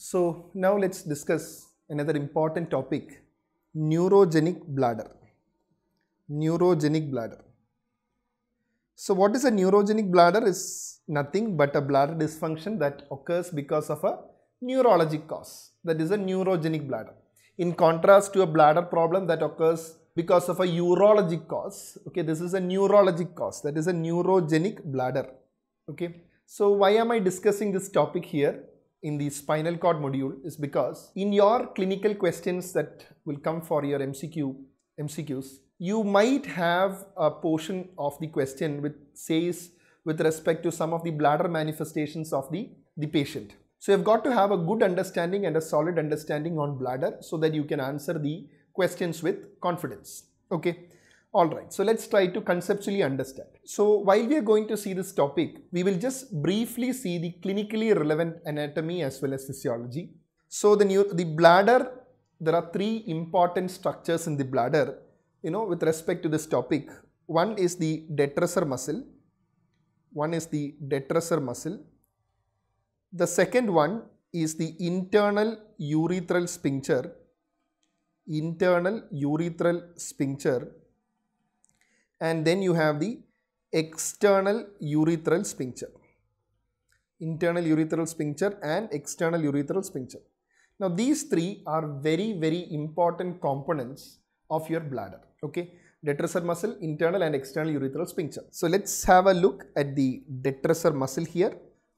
So now let's discuss another important topic, neurogenic bladder. Neurogenic bladder. So what is a neurogenic bladder is nothing but a bladder dysfunction that occurs because of a neurologic cause. That is a neurogenic bladder. In contrast to a bladder problem that occurs because of a urologic cause, okay, this is a neurologic cause, that is a neurogenic bladder, okay. So why am I discussing this topic here? in the spinal cord module is because in your clinical questions that will come for your MCQ, MCQs, you might have a portion of the question which says with respect to some of the bladder manifestations of the, the patient. So you've got to have a good understanding and a solid understanding on bladder so that you can answer the questions with confidence. Okay. Alright, so let's try to conceptually understand. So while we are going to see this topic, we will just briefly see the clinically relevant anatomy as well as physiology. So the, new, the bladder, there are three important structures in the bladder, you know, with respect to this topic. One is the detrusor muscle. One is the detrusor muscle. The second one is the internal urethral sphincter. Internal urethral sphincter and then you have the external urethral sphincter internal urethral sphincter and external urethral sphincter now these three are very very important components of your bladder okay detrusor muscle internal and external urethral sphincter so let's have a look at the detrusor muscle here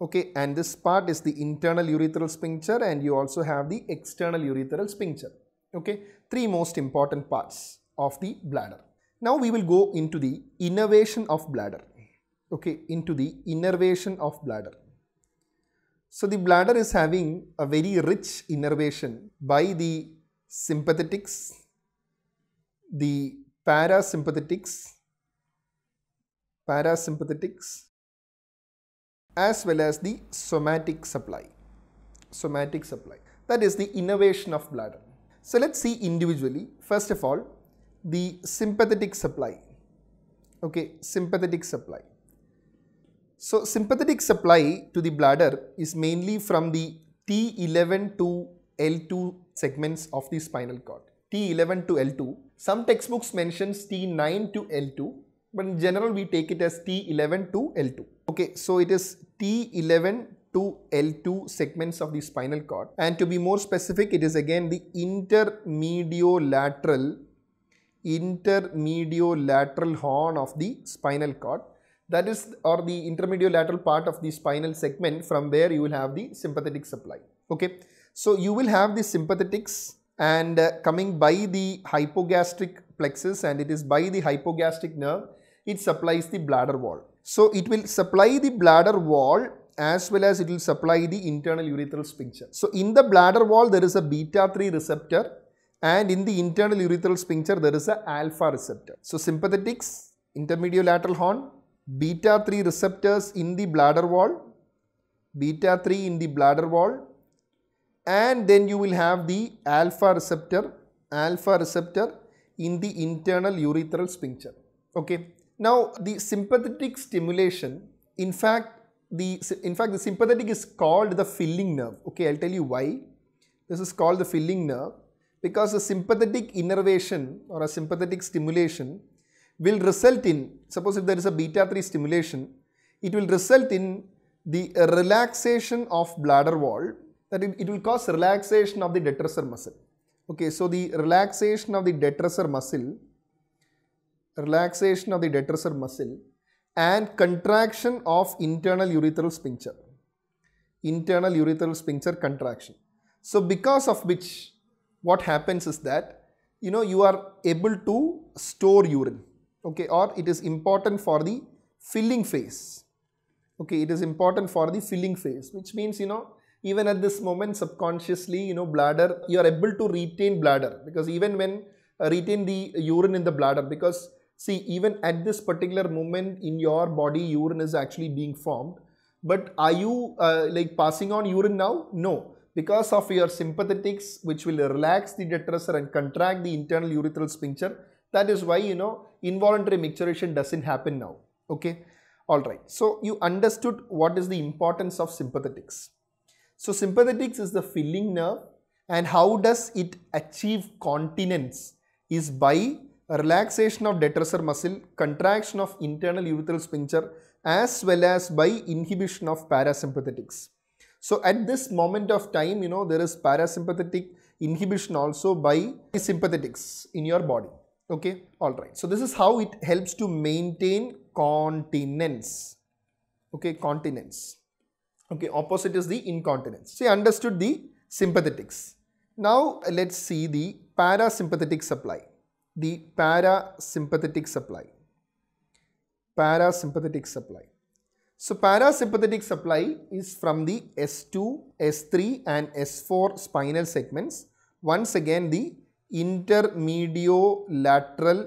okay and this part is the internal urethral sphincter and you also have the external urethral sphincter okay three most important parts of the bladder now we will go into the innervation of bladder. Okay, into the innervation of bladder. So the bladder is having a very rich innervation by the sympathetics, the parasympathetics, parasympathetics, as well as the somatic supply, somatic supply. That is the innervation of bladder. So let's see individually. First of all, the sympathetic supply. Okay, sympathetic supply. So, sympathetic supply to the bladder is mainly from the T11 to L2 segments of the spinal cord. T11 to L2. Some textbooks mentions T9 to L2, but in general we take it as T11 to L2. Okay, so it is T11 to L2 segments of the spinal cord and to be more specific it is again the intermediolateral intermediolateral horn of the spinal cord that is or the intermediolateral part of the spinal segment from where you will have the sympathetic supply okay so you will have the sympathetics and uh, coming by the hypogastric plexus and it is by the hypogastric nerve it supplies the bladder wall so it will supply the bladder wall as well as it will supply the internal urethral sphincter. So in the bladder wall there is a beta 3 receptor and in the internal urethral sphincter there is a alpha receptor. So sympathetics, lateral horn, beta 3 receptors in the bladder wall, beta 3 in the bladder wall and then you will have the alpha receptor, alpha receptor in the internal urethral sphincter. Okay. Now the sympathetic stimulation in fact the in fact the sympathetic is called the filling nerve. Okay, I'll tell you why. This is called the filling nerve because a sympathetic innervation or a sympathetic stimulation will result in, suppose if there is a beta 3 stimulation, it will result in the relaxation of bladder wall that it, it will cause relaxation of the detrusor muscle. Okay, so the relaxation of the detrusor muscle, relaxation of the detrusor muscle and contraction of internal urethral sphincter, internal urethral sphincter contraction. So because of which what happens is that, you know, you are able to store urine, okay, or it is important for the filling phase. Okay, it is important for the filling phase, which means, you know, even at this moment subconsciously, you know, bladder, you are able to retain bladder because even when uh, retain the urine in the bladder because see, even at this particular moment in your body, urine is actually being formed. But are you uh, like passing on urine now? No because of your sympathetics which will relax the detrusor and contract the internal urethral sphincter that is why you know involuntary micturition doesn't happen now okay all right so you understood what is the importance of sympathetics so sympathetics is the filling nerve and how does it achieve continence is by relaxation of detrusor muscle, contraction of internal urethral sphincter as well as by inhibition of parasympathetics. So at this moment of time, you know, there is parasympathetic inhibition also by sympathetics in your body. Okay, all right. So this is how it helps to maintain continence. Okay, continence. Okay, opposite is the incontinence. So understood the sympathetics. Now let's see the parasympathetic supply. The parasympathetic supply. Parasympathetic supply. So parasympathetic supply is from the S2, S3 and S4 spinal segments. Once again the intermediolateral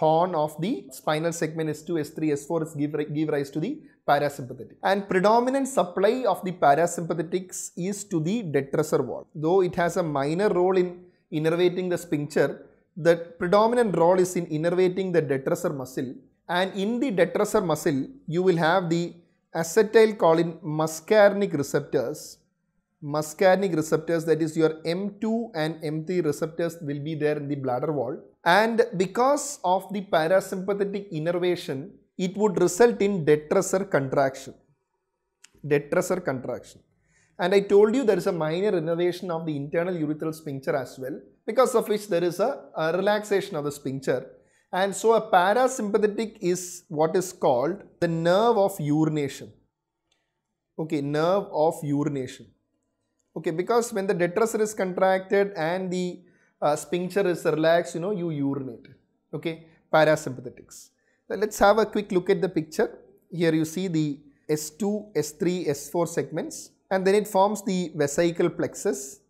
horn of the spinal segment S2, S3, S4 is give, give rise to the parasympathetic. And predominant supply of the parasympathetics is to the detrusor wall. Though it has a minor role in innervating the sphincter, the predominant role is in innervating the detrusor muscle and in the detrusor muscle you will have the acetylcholine muscarinic receptors muscarinic receptors that is your M2 and M3 receptors will be there in the bladder wall and because of the parasympathetic innervation it would result in detrusor contraction detrusor contraction and I told you there is a minor innervation of the internal urethral sphincter as well because of which there is a, a relaxation of the sphincter and so a parasympathetic is what is called the nerve of urination. Okay, nerve of urination. Okay, because when the detrusor is contracted and the uh, sphincter is relaxed, you know, you urinate. Okay, parasympathetics. let's have a quick look at the picture. Here you see the S2, S3, S4 segments and then it forms the vesical plexus.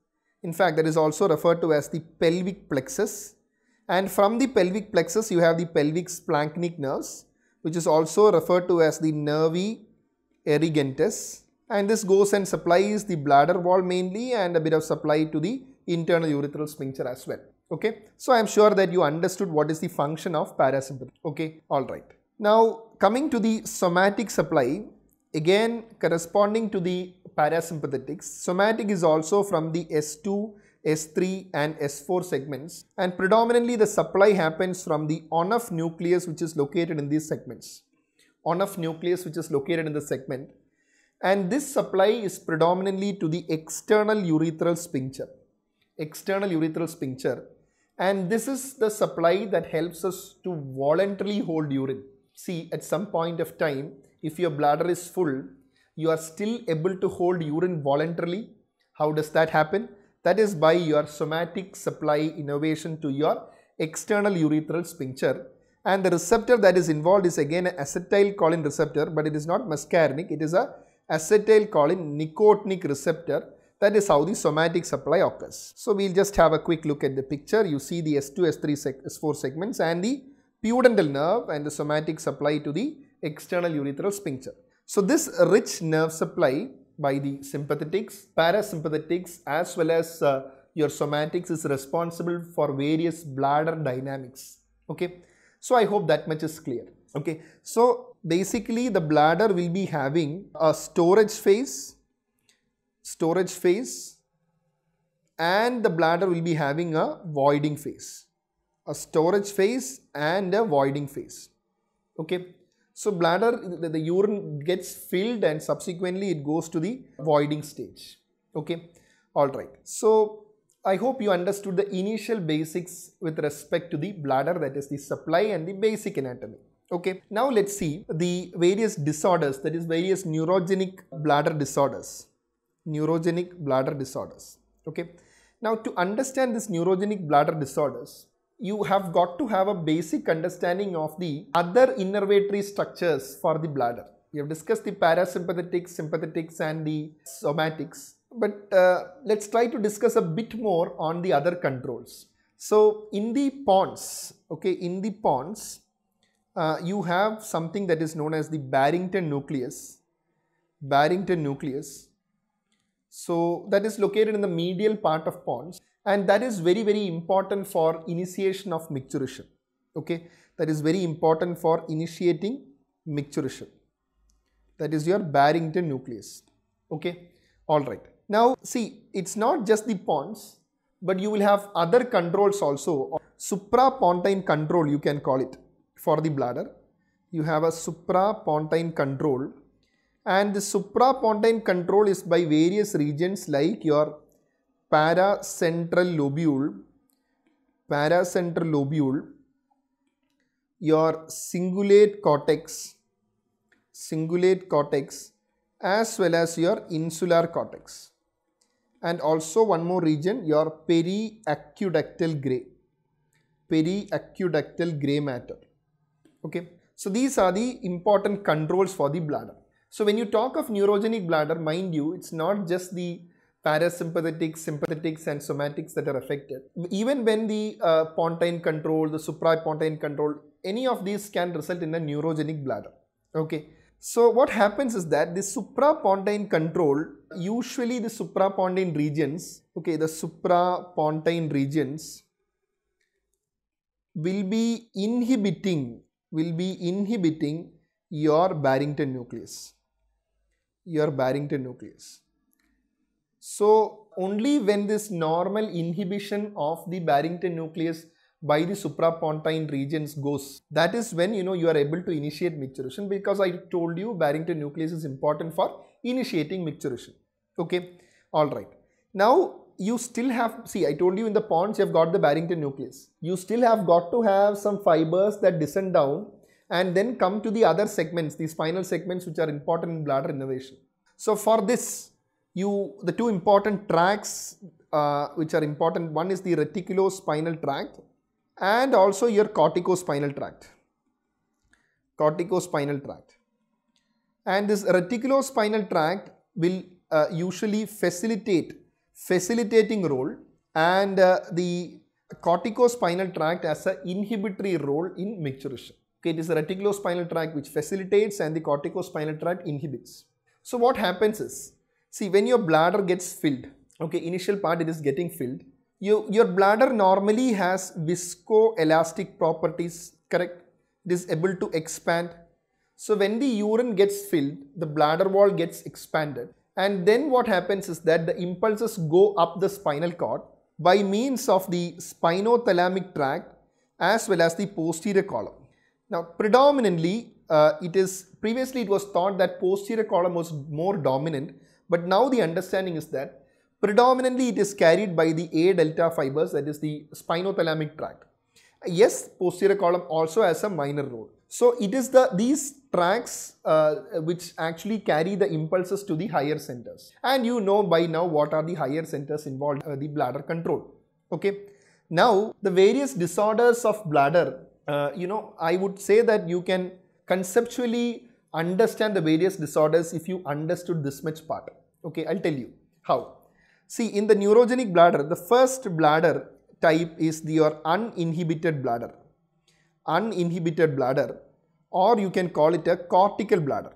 In fact, that is also referred to as the pelvic plexus and from the pelvic plexus, you have the pelvic splanchnic nerves, which is also referred to as the nervi erigentes, And this goes and supplies the bladder wall mainly and a bit of supply to the internal urethral sphincter as well. Okay. So, I am sure that you understood what is the function of parasympathetic. Okay. Alright. Now, coming to the somatic supply, again corresponding to the parasympathetics, somatic is also from the S2 S3 and S4 segments and predominantly the supply happens from the on-off nucleus which is located in these segments. On-off nucleus which is located in the segment and this supply is predominantly to the external urethral sphincter. External urethral sphincter and this is the supply that helps us to voluntarily hold urine. See at some point of time if your bladder is full you are still able to hold urine voluntarily. How does that happen? that is by your somatic supply innervation to your external urethral sphincter and the receptor that is involved is again an acetylcholine receptor but it is not muscarinic it is a acetylcholine nicotinic receptor that is how the somatic supply occurs. So we'll just have a quick look at the picture. You see the S2, S3, 4 segments and the pudendal nerve and the somatic supply to the external urethral sphincter. So this rich nerve supply by the sympathetics. Parasympathetics as well as uh, your somatics is responsible for various bladder dynamics. Okay. So I hope that much is clear. Okay. So basically the bladder will be having a storage phase, storage phase and the bladder will be having a voiding phase. A storage phase and a voiding phase. Okay. So bladder, the, the urine gets filled and subsequently it goes to the voiding stage. Okay, alright. So I hope you understood the initial basics with respect to the bladder that is the supply and the basic anatomy. Okay, now let's see the various disorders that is various neurogenic bladder disorders. Neurogenic bladder disorders. Okay, now to understand this neurogenic bladder disorders, you have got to have a basic understanding of the other innervatory structures for the bladder. We have discussed the parasympathetics, sympathetics and the somatics. But uh, let's try to discuss a bit more on the other controls. So in the pons, okay, in the pons, uh, you have something that is known as the Barrington nucleus. Barrington nucleus so that is located in the medial part of pons and that is very very important for initiation of micturition. Okay, that is very important for initiating micturition. That is your Barrington nucleus. Okay, alright. Now see, it's not just the pons but you will have other controls also. Suprapontine control you can call it for the bladder. You have a suprapontine control and the suprapontine control is by various regions like your paracentral lobule, paracentral lobule, your cingulate cortex, cingulate cortex as well as your insular cortex and also one more region your periaqueductal gray, periaqueductal gray matter. Okay. So these are the important controls for the bladder. So when you talk of neurogenic bladder, mind you, it's not just the parasympathetic, sympathetics and somatics that are affected. Even when the uh, pontine control, the suprapontine control, any of these can result in a neurogenic bladder. Okay. So what happens is that the suprapontine control, usually the suprapontine regions, okay, the suprapontine regions will be inhibiting, will be inhibiting your Barrington nucleus your Barrington nucleus. So only when this normal inhibition of the Barrington nucleus by the suprapontine regions goes, that is when you know you are able to initiate micturition because I told you Barrington nucleus is important for initiating micturition. Okay, alright. Now you still have, see I told you in the ponds you have got the Barrington nucleus. You still have got to have some fibers that descend down and then come to the other segments, these final segments which are important in bladder innovation. So for this, you the two important tracks uh, which are important, one is the reticulospinal tract and also your corticospinal tract, corticospinal tract. And this reticulospinal tract will uh, usually facilitate, facilitating role and uh, the corticospinal tract as an inhibitory role in micturition. Okay, it is the reticulospinal tract which facilitates and the corticospinal tract inhibits. So what happens is, see when your bladder gets filled, okay, initial part it is getting filled, you, your bladder normally has viscoelastic properties, correct? It is able to expand. So when the urine gets filled, the bladder wall gets expanded. And then what happens is that the impulses go up the spinal cord by means of the spinothalamic tract as well as the posterior column. Now predominantly uh, it is previously it was thought that posterior column was more dominant but now the understanding is that predominantly it is carried by the A delta fibers that is the spinothalamic tract. Yes posterior column also has a minor role. So it is the these tracks uh, which actually carry the impulses to the higher centers and you know by now what are the higher centers involved uh, the bladder control okay. Now the various disorders of bladder uh, you know, I would say that you can conceptually understand the various disorders if you understood this much part. Okay, I'll tell you how. See, in the neurogenic bladder, the first bladder type is the, your uninhibited bladder. Uninhibited bladder or you can call it a cortical bladder.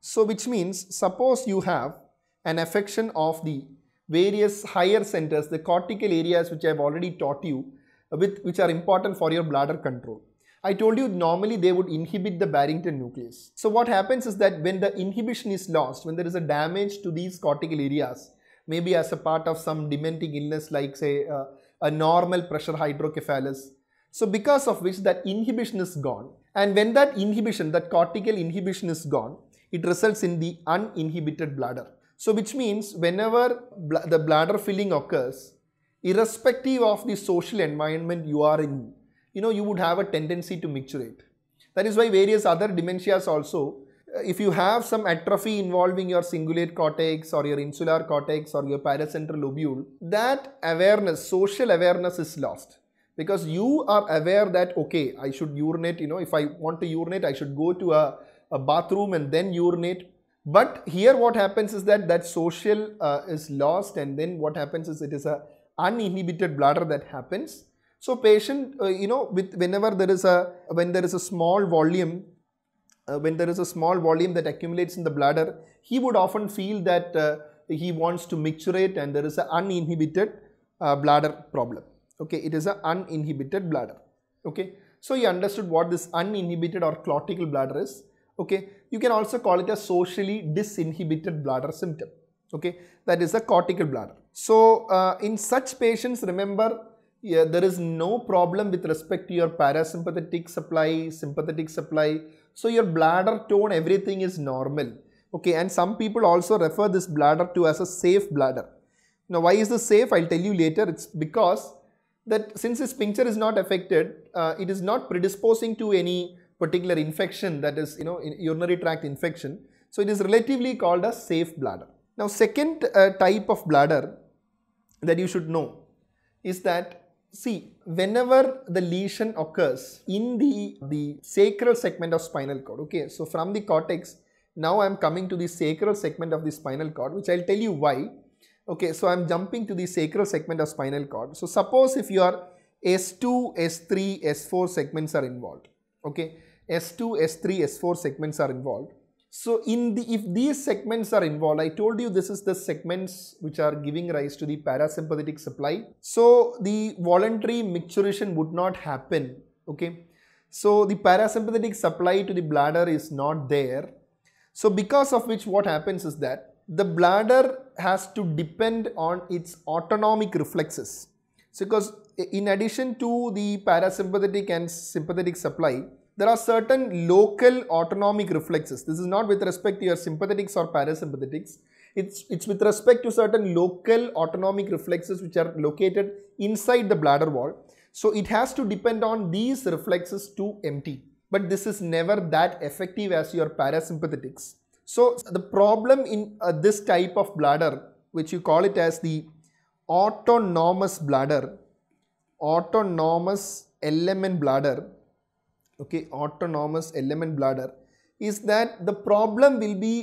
So which means suppose you have an affection of the various higher centers, the cortical areas which I have already taught you with, which are important for your bladder control. I told you normally they would inhibit the Barrington nucleus. So what happens is that when the inhibition is lost, when there is a damage to these cortical areas, maybe as a part of some dementing illness like say uh, a normal pressure hydrocephalus, so because of which that inhibition is gone and when that inhibition, that cortical inhibition is gone, it results in the uninhibited bladder. So which means whenever bl the bladder filling occurs, irrespective of the social environment you are in, you know, you would have a tendency to micturate. That is why various other dementias also, uh, if you have some atrophy involving your cingulate cortex or your insular cortex or your paracentral lobule, that awareness, social awareness is lost because you are aware that, okay, I should urinate, you know, if I want to urinate, I should go to a, a bathroom and then urinate. But here what happens is that that social uh, is lost and then what happens is it is a uninhibited bladder that happens. So patient, uh, you know, with whenever there is a, when there is a small volume, uh, when there is a small volume that accumulates in the bladder, he would often feel that uh, he wants to micturate and there is an uninhibited uh, bladder problem. Okay, it is an uninhibited bladder. Okay, so he understood what this uninhibited or clotical bladder is. Okay, you can also call it a socially disinhibited bladder symptom okay that is a cortical bladder so uh, in such patients remember yeah, there is no problem with respect to your parasympathetic supply sympathetic supply so your bladder tone everything is normal okay and some people also refer this bladder to as a safe bladder now why is this safe i'll tell you later it's because that since this puncture is not affected uh, it is not predisposing to any particular infection that is you know urinary tract infection so it is relatively called a safe bladder now second uh, type of bladder that you should know is that see whenever the lesion occurs in the, the sacral segment of spinal cord okay so from the cortex now I am coming to the sacral segment of the spinal cord which I will tell you why okay so I am jumping to the sacral segment of spinal cord so suppose if your S2, S3, S4 segments are involved okay S2, S3, S4 segments are involved so in the, if these segments are involved, I told you this is the segments which are giving rise to the parasympathetic supply. So the voluntary micturition would not happen, okay. So the parasympathetic supply to the bladder is not there. So because of which what happens is that the bladder has to depend on its autonomic reflexes. So because in addition to the parasympathetic and sympathetic supply, there are certain local autonomic reflexes. This is not with respect to your sympathetics or parasympathetics. It's, it's with respect to certain local autonomic reflexes which are located inside the bladder wall. So it has to depend on these reflexes to empty. But this is never that effective as your parasympathetics. So the problem in uh, this type of bladder, which you call it as the autonomous bladder, autonomous element bladder, okay autonomous element bladder is that the problem will be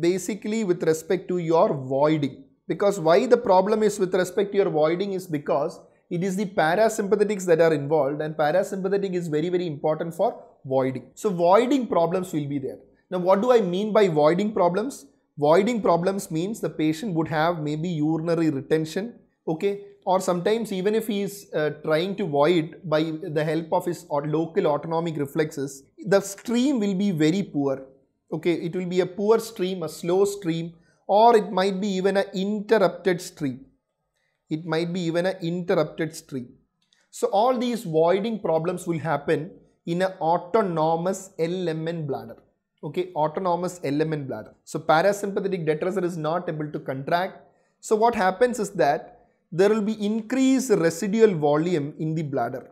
basically with respect to your voiding because why the problem is with respect to your voiding is because it is the parasympathetics that are involved and parasympathetic is very very important for voiding so voiding problems will be there now what do i mean by voiding problems voiding problems means the patient would have maybe urinary retention okay or sometimes even if he is uh, trying to void by the help of his local autonomic reflexes, the stream will be very poor. Okay, it will be a poor stream, a slow stream or it might be even an interrupted stream. It might be even an interrupted stream. So all these voiding problems will happen in an autonomous LMN bladder. Okay, autonomous LMN bladder. So parasympathetic detrusor is not able to contract. So what happens is that there will be increased residual volume in the bladder.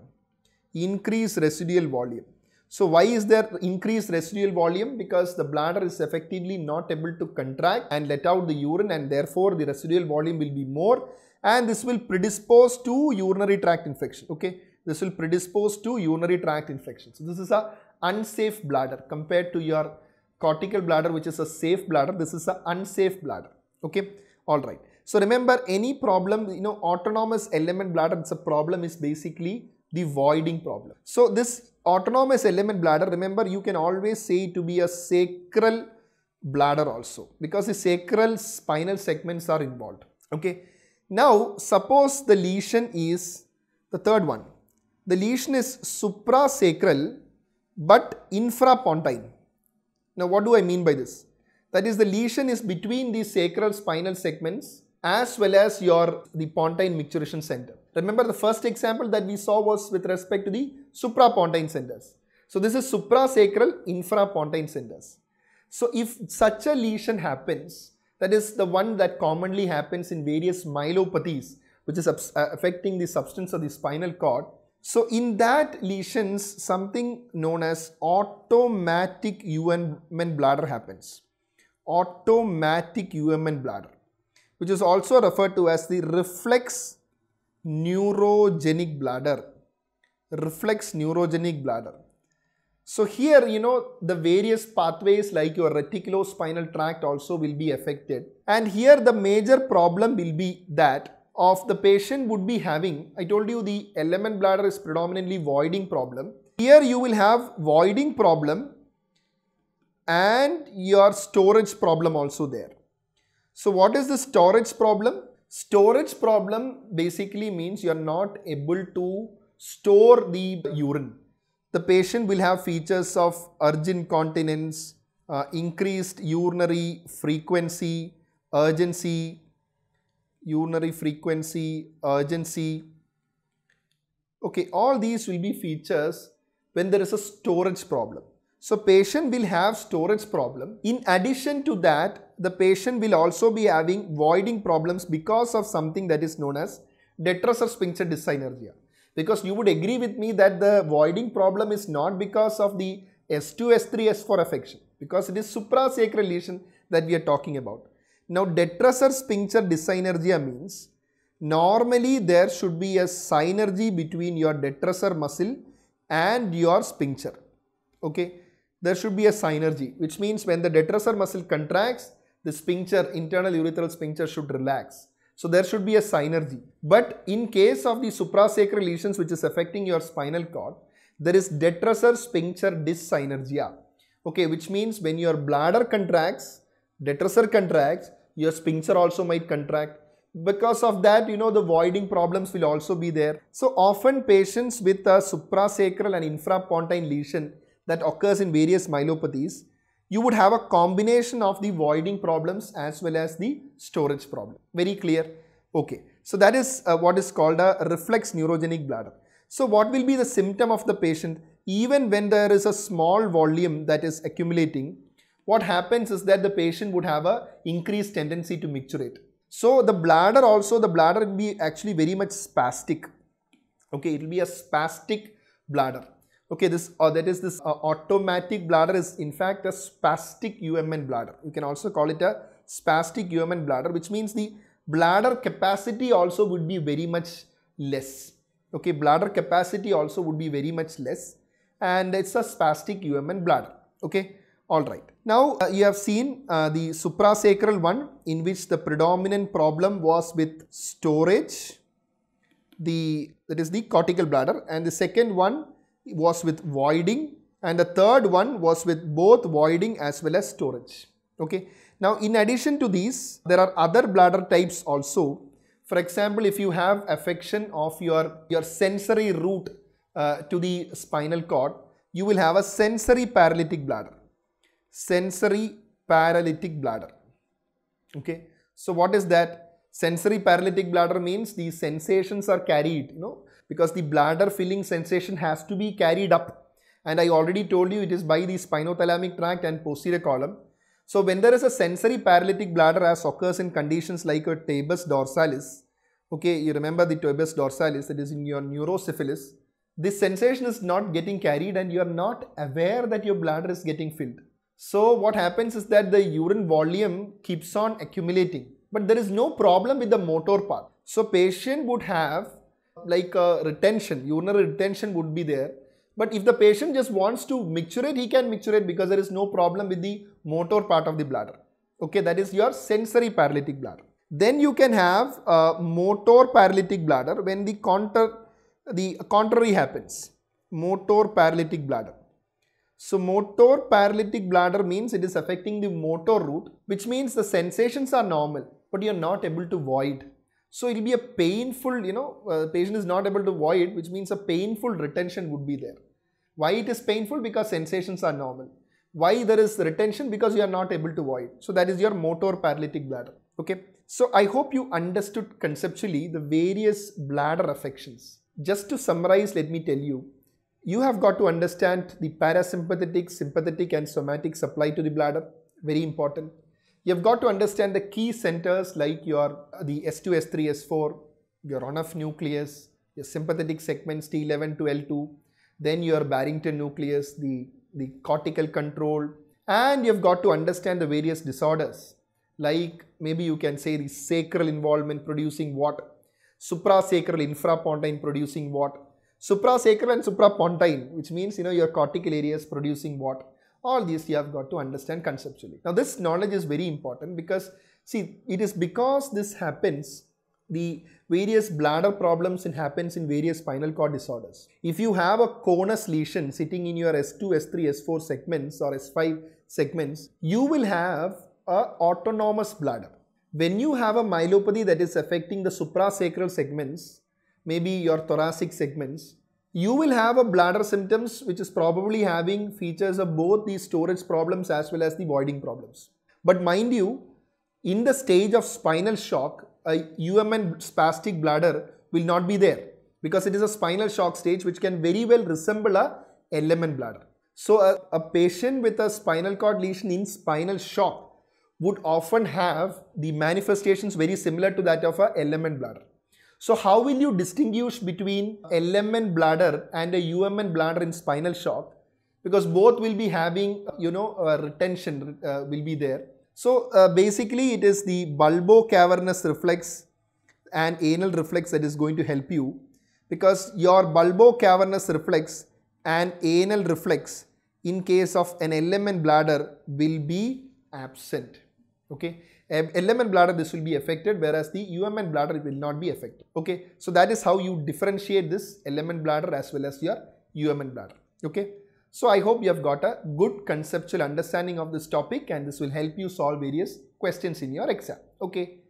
Increased residual volume. So why is there increased residual volume? Because the bladder is effectively not able to contract and let out the urine and therefore the residual volume will be more and this will predispose to urinary tract infection. Okay, this will predispose to urinary tract infection. So this is a unsafe bladder compared to your cortical bladder which is a safe bladder. This is a unsafe bladder. Okay, alright. So remember any problem, you know, autonomous element bladder, it's a problem is basically the voiding problem. So this autonomous element bladder, remember you can always say to be a sacral bladder also because the sacral spinal segments are involved. Okay. Now suppose the lesion is the third one. The lesion is suprasacral but infrapontine. Now what do I mean by this? That is the lesion is between the sacral spinal segments as well as your the pontine micturition center. Remember the first example that we saw was with respect to the suprapontine centers. So this is suprasacral infrapontine centers. So if such a lesion happens, that is the one that commonly happens in various myelopathies, which is uh, affecting the substance of the spinal cord. So in that lesions, something known as automatic UMN bladder happens. Automatic UMN bladder which is also referred to as the reflex neurogenic bladder. Reflex neurogenic bladder. So here, you know, the various pathways like your reticulospinal tract also will be affected. And here the major problem will be that of the patient would be having, I told you the element bladder is predominantly voiding problem. Here you will have voiding problem and your storage problem also there. So what is the storage problem? Storage problem basically means you are not able to store the urine. The patient will have features of urgent continence, uh, increased urinary frequency, urgency, urinary frequency, urgency. Okay, all these will be features when there is a storage problem. So patient will have storage problem. In addition to that, the patient will also be having voiding problems because of something that is known as detrusor sphincter dyssynergia. Because you would agree with me that the voiding problem is not because of the S2, S3, S4 affection. Because it is suprasacral lesion that we are talking about. Now detrusor sphincter dyssynergia means normally there should be a synergy between your detrusor muscle and your sphincter. Okay there should be a synergy, which means when the detrusor muscle contracts, the sphincter, internal urethral sphincter should relax. So there should be a synergy. But in case of the suprasacral lesions which is affecting your spinal cord, there is detrusor sphincter dyssynergia. Okay, which means when your bladder contracts, detrusor contracts, your sphincter also might contract. Because of that, you know, the voiding problems will also be there. So often patients with a suprasacral and infrapontine lesion that occurs in various myelopathies, you would have a combination of the voiding problems as well as the storage problem. Very clear? Okay. So that is uh, what is called a reflex neurogenic bladder. So what will be the symptom of the patient even when there is a small volume that is accumulating? What happens is that the patient would have a increased tendency to micturate. So the bladder also, the bladder will be actually very much spastic. Okay, it will be a spastic bladder okay this or uh, that is this uh, automatic bladder is in fact a spastic UMN bladder you can also call it a spastic UMN bladder which means the bladder capacity also would be very much less okay bladder capacity also would be very much less and it's a spastic UMN bladder okay all right now uh, you have seen uh, the suprasacral one in which the predominant problem was with storage the that is the cortical bladder and the second one was with voiding and the third one was with both voiding as well as storage. Okay. Now in addition to these, there are other bladder types also. For example, if you have affection of your, your sensory route uh, to the spinal cord, you will have a sensory paralytic bladder. Sensory paralytic bladder. Okay. So what is that? Sensory paralytic bladder means the sensations are carried, you know, because the bladder filling sensation has to be carried up. And I already told you it is by the spinothalamic tract and posterior column. So when there is a sensory paralytic bladder as occurs in conditions like a tabus dorsalis, okay, you remember the tabus dorsalis that is in your neurosyphilis, this sensation is not getting carried and you are not aware that your bladder is getting filled. So what happens is that the urine volume keeps on accumulating, but there is no problem with the motor part. So patient would have like a retention, urinary retention would be there. But if the patient just wants to micturate, he can micturate because there is no problem with the motor part of the bladder. Okay, that is your sensory paralytic bladder. Then you can have a motor paralytic bladder when the counter the contrary happens. Motor paralytic bladder. So motor paralytic bladder means it is affecting the motor route, which means the sensations are normal, but you are not able to void so it'll be a painful, you know, uh, patient is not able to void, which means a painful retention would be there. Why it is painful? Because sensations are normal. Why there is retention? Because you are not able to void. So that is your motor paralytic bladder. Okay. So I hope you understood conceptually the various bladder affections. Just to summarize, let me tell you, you have got to understand the parasympathetic, sympathetic and somatic supply to the bladder. Very important You've got to understand the key centers like your uh, the S2, S3, S4, your Ronoff nucleus, your sympathetic segments T11 to L2, then your Barrington nucleus, the, the cortical control, and you've got to understand the various disorders like maybe you can say the sacral involvement producing what, suprasacral infrapontine producing what, suprasacral and suprapontine which means you know your cortical areas producing what all these you have got to understand conceptually. Now this knowledge is very important because see it is because this happens the various bladder problems it happens in various spinal cord disorders. If you have a conus lesion sitting in your S2, S3, S4 segments or S5 segments, you will have a autonomous bladder. When you have a myelopathy that is affecting the suprasacral segments, maybe your thoracic segments, you will have a bladder symptoms which is probably having features of both these storage problems as well as the voiding problems. But mind you, in the stage of spinal shock, a UMN spastic bladder will not be there because it is a spinal shock stage which can very well resemble a LMN bladder. So a, a patient with a spinal cord lesion in spinal shock would often have the manifestations very similar to that of a LMN bladder. So how will you distinguish between LMN bladder and a UMN bladder in spinal shock? Because both will be having, you know, uh, retention uh, will be there. So uh, basically it is the bulbo-cavernous reflex and anal reflex that is going to help you because your bulbo-cavernous reflex and anal reflex in case of an LMN bladder will be absent. Okay. LMN bladder this will be affected whereas the UMN bladder will not be affected. Okay. So that is how you differentiate this LMN bladder as well as your UMN bladder. Okay. So I hope you have got a good conceptual understanding of this topic and this will help you solve various questions in your exam. Okay.